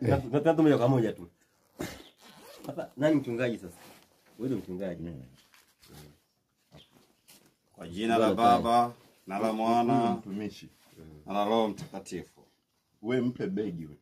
Natatu eh. moja kwa moja tu. Sasa nani mchungaji sasa? Wewe ndio mchungaji. Kwa jina la Baba na la Mwana mtumishi na la Roho Mtakatifu. Wewe mpe begi wewe.